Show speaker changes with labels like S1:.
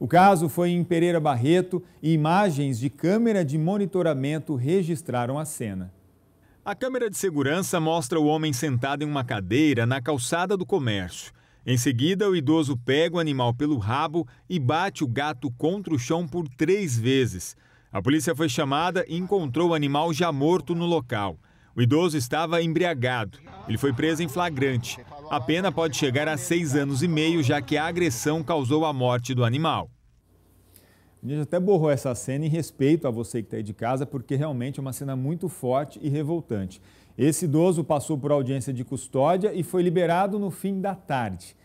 S1: O caso foi em Pereira Barreto e imagens de câmera de monitoramento registraram a cena. A câmera de segurança mostra o homem sentado em uma cadeira na calçada do comércio. Em seguida, o idoso pega o animal pelo rabo e bate o gato contra o chão por três vezes. A polícia foi chamada e encontrou o animal já morto no local. O idoso estava embriagado. Ele foi preso em flagrante. A pena pode chegar a seis anos e meio, já que a agressão causou a morte do animal. A gente até borrou essa cena em respeito a você que está aí de casa, porque realmente é uma cena muito forte e revoltante. Esse idoso passou por audiência de custódia e foi liberado no fim da tarde.